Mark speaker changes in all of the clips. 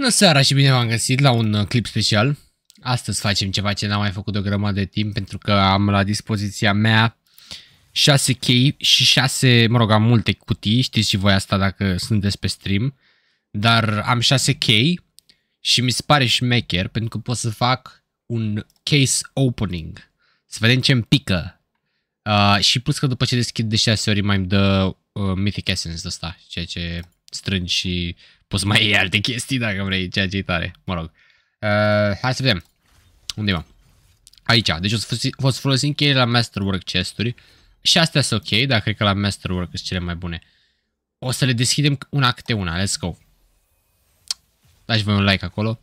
Speaker 1: Bună seara și bine v-am găsit la un uh, clip special. Astăzi facem ceva ce n-am mai făcut de o grămadă de timp pentru că am la dispoziția mea 6 chei și 6, mă rog, am multe cutii, știți și voi asta dacă sunteți pe stream, dar am 6 chei și mi se pare șmecher pentru că pot să fac un case opening. Să vedem ce îmi pică. Uh, și plus că după ce deschid de 6 ori mai îmi dă uh, Mythic Essence ăsta, ceea ce strângi și uh, Poți mai iei alte chestii dacă vrei, ceea ce e tare. Mă rog. Uh, hai să vedem. Unde mă? Aici. Deci o să, o să folosim cheile la Masterwork chesturi. Și astea sunt ok, dar cred că la Masterwork sunt cele mai bune. O să le deschidem una câte una. Let's go. Dați voi un like acolo.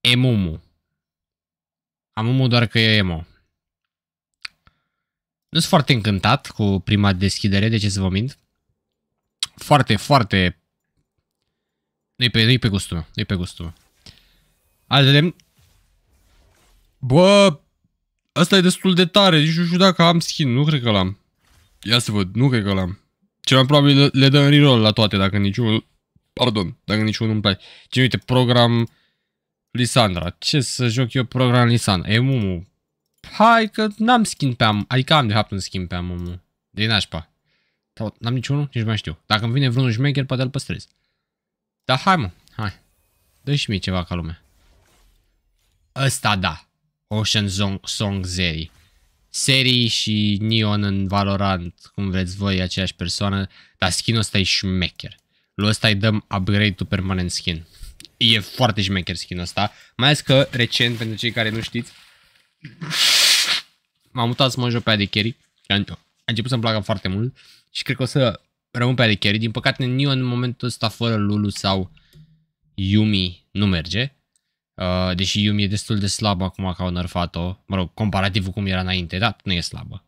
Speaker 1: Emumu. Amumu doar că e emo. Nu sunt foarte încântat cu prima deschidere, de ce să vă mint. Foarte, foarte nu-i pe, nu pe gustul meu, nu-i pe gustul meu. Hai vedem. Bă, asta e destul de tare, nici nu știu dacă am skin, nu cred că l-am. Ia să văd, nu cred că l-am. Cel mai probabil le în reroll la toate, dacă niciunul... Pardon, dacă niciunul nu-mi place. Ce uite, program... Lisandra. Ce să joc eu program Lisandra? E mumu. Hai că n-am skin pe am... Adică am de fapt un skin pe am mumu. De nașpa. N-am niciunul, nici mai știu. Dacă îmi vine vreunul șmecher, poate îl păstrez. Dar hai mă, hai. Dă și mie ceva ca lumea. Ăsta da. Ocean Zong, Song Zeri. Serii și Neon în Valorant, cum vreți voi, aceeași persoană. Dar skin-ul ăsta e șmecher. Lui ăsta îi dăm upgrade-ul permanent skin. E foarte șmecher skin-ul ăsta. Mai ales că recent, pentru cei care nu știți, m-am mutat să mă joc pe AD Carry. A început să-mi placă foarte mult și cred că o să rămân pe ale Din păcate, Nio în momentul ăsta fără Lulu sau Yumi nu merge. Uh, deși Yumi e destul de slabă acum că au nerfat-o. Mă rog, comparativ cu cum era înainte. Da, nu e slabă.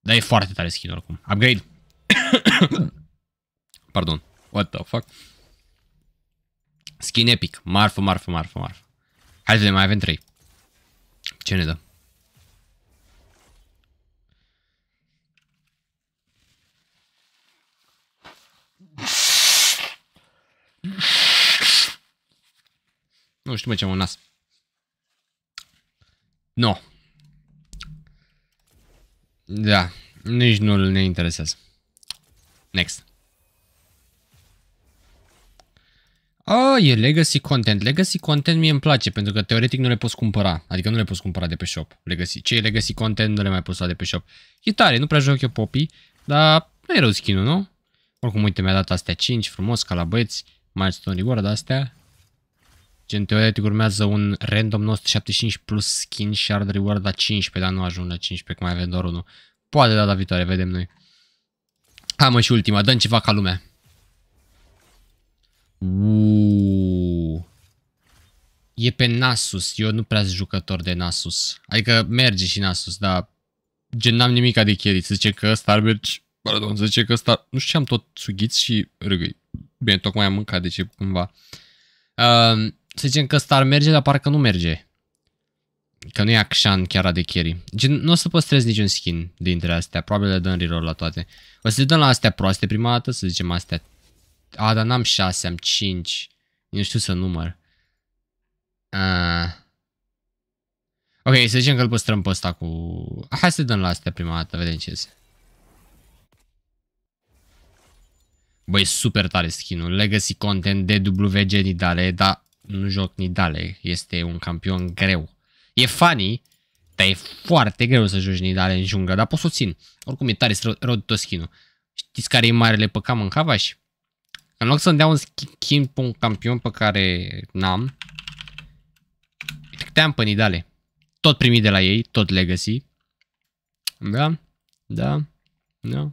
Speaker 1: Dar e foarte tare skin oricum. Upgrade. Pardon. What the fuck? Skin epic. Marfă, marfă, marfă, marfă. Hai să vedem, mai avem 3. Ce ne dă? Nu știu, mai ce un nas. No. Da, nici nu ne interesează. Next. Oh, e legacy content. Legacy content mie îmi place, pentru că teoretic nu le poți cumpăra. Adică nu le poți cumpăra de pe shop. Legacy. Ce e legacy content nu le mai poți lua de pe shop. E tare, nu prea joc eu popi, dar nu e rău skin nu? Oricum, uite, mi-a dat astea 5, frumos, ca la băieți. Milestone reward astea. Gen, teoretic urmează un random 975 plus skin shard reward la 15, dar nu ajung la 15, cum mai avem doar unul. Poate data viitoare, vedem noi. Hai mă și ultima, dăm ceva ca lumea. Uuu. E pe Nasus, eu nu prea sunt jucător de Nasus. Adică merge și Nasus, dar gen n-am nimic de carry. Se zice că Starberge, pardon, zice că ăsta... Nu știu ce am tot sughiți și râgâi. Bine, tocmai am mâncat, deci cumva. Uh, să zicem că Star merge, dar parcă nu merge. Că nu e Akshan chiar de carry. Gen, nu o să păstrez niciun skin dintre astea. Probabil le dăm reroll la toate. O să le dăm la astea proaste prima dată, să zicem astea. A, dar n-am 6, am 5. Nu știu să număr. A. Ok, să zicem că îl păstrăm pe ăsta cu... Hai să dăm la astea prima dată, vedem ce este. Băi, super tare skin-ul. Legacy Content, DWG, Nidale, dar nu joc Nidale, este un campion greu. E funny, dar e foarte greu să joci Nidale în jungla, dar pot să o țin. Oricum e tare, rău, tot skin -ul. Știți care e marele păcat în Cavaș? În loc să-mi dea un skin pe un campion pe care n-am, Te-am pe Nidale. Tot primit de la ei, tot Legacy. Da, da, da.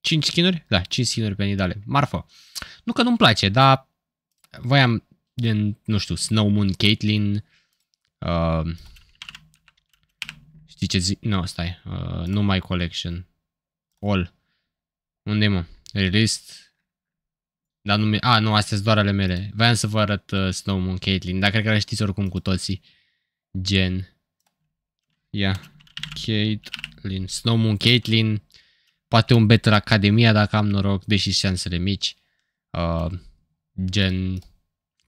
Speaker 1: 5 skin-uri? Da, 5 skin-uri pe Nidale. Marfă. Nu că nu-mi place, dar voiam Gen, nu știu, Snow Moon, Caitlyn. Uh, știi ce zic? Nu, no, stai. Uh, nu mai collection. All. Unde mă? Released. Dar nu A, nu, astea sunt doar ale mele. Voiam să vă arăt uh, Snow Moon, Caitlyn, dar cred că le știți oricum cu toții. Gen. Ia. Yeah. Caitlyn. Snow Moon, Caitlyn. Poate un Better Academia dacă am noroc, deși șansele mici. Uh, gen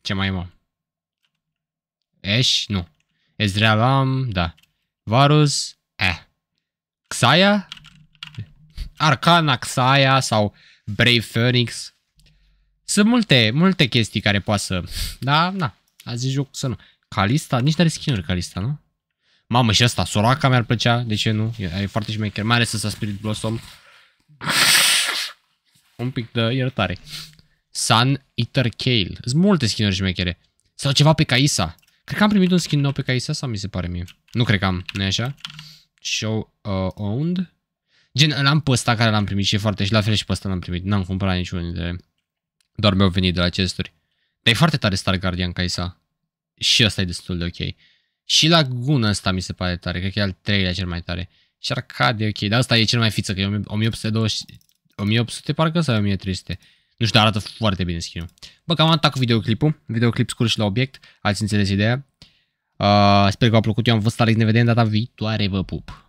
Speaker 1: ce mai am? Ash? Nu. Ezrealam? da. Varus? Eh. Xaya? Arcana Xaya sau Brave Phoenix? Sunt multe, multe chestii care poate să... Da, da. A zis joc să nu. Calista? Nici n-are skin Calista, nu? Mamă, și asta, Soraca mi-ar plăcea, de ce nu? E, e foarte șmecher, mai ales să Spirit Blossom. Un pic de iertare. Sun Eater Kale. Sunt multe skinuri șmechere. Sau ceva pe Caisa. Cred că am primit un skin nou pe Caisa sau mi se pare mie. Nu cred că am, nu așa? Show uh, owned. Gen, l-am pe ăsta care l-am primit și e foarte... Și la fel și pe ăsta l-am primit. N-am cumpărat niciunul dintre... Doar mi-au venit de la chesturi. Dar e foarte tare Star Guardian Caisa. Și ăsta e destul de ok. Și la Gun ăsta mi se pare tare. Cred că e al treilea cel mai tare. Și Arcade, ok. Dar ăsta e cel mai fiță, că e 1820... 1800 parcă sau 1300? Nu știu, arată foarte bine skin-ul. Bă, cam atât cu videoclipul. Videoclip scurt și la obiect. Ați înțeles ideea. Uh, sper că v-a plăcut. Eu am văzut Alex. Ne vedem data viitoare. Vă pup!